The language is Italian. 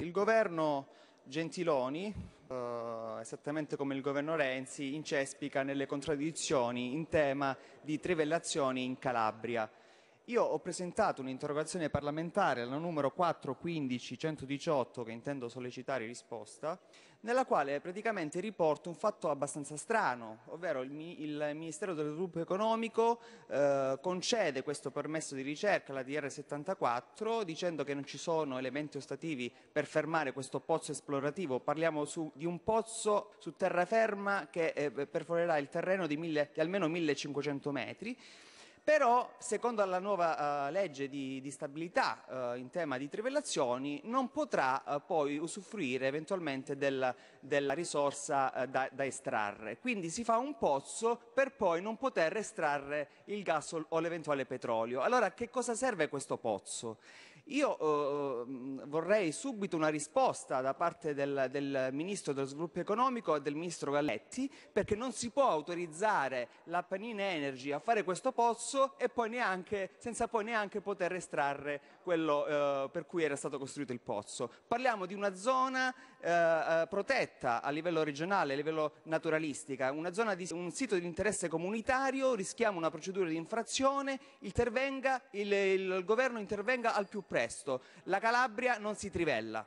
Il governo Gentiloni, eh, esattamente come il governo Renzi, incespica nelle contraddizioni in tema di trivellazioni in Calabria. Io ho presentato un'interrogazione parlamentare la numero 415-118 che intendo sollecitare risposta, nella quale praticamente riporto un fatto abbastanza strano, ovvero il, il Ministero dello Sviluppo Economico eh, concede questo permesso di ricerca alla DR74 dicendo che non ci sono elementi ostativi per fermare questo pozzo esplorativo. Parliamo su, di un pozzo su terraferma che eh, perforerà il terreno di, mille, di almeno 1500 metri però secondo la nuova uh, legge di, di stabilità uh, in tema di trivellazioni non potrà uh, poi usufruire eventualmente del, della risorsa da, da, estrarre. Quindi si fa un pozzo per poi non poter estrarre il gas o, o l'eventuale petrolio. Allora a che cosa serve questo pozzo? Io mm, vorrei subito una risposta da parte del, del Ministro dello Sviluppo Economico e del Ministro Galletti perché non si può autorizzare la Panina Energy a fare questo pozzo rosso e poi neanche, senza poi neanche poter estrarre quello eh, per cui era stato costruito il pozzo. Parliamo di una zona eh, eh protetta a livello regionale, a livello naturalistica, di, un sito di interesse comunitario, rischiamo una procedura di infrazione, il, il governo intervenga al più presto. La Calabria non si trivella.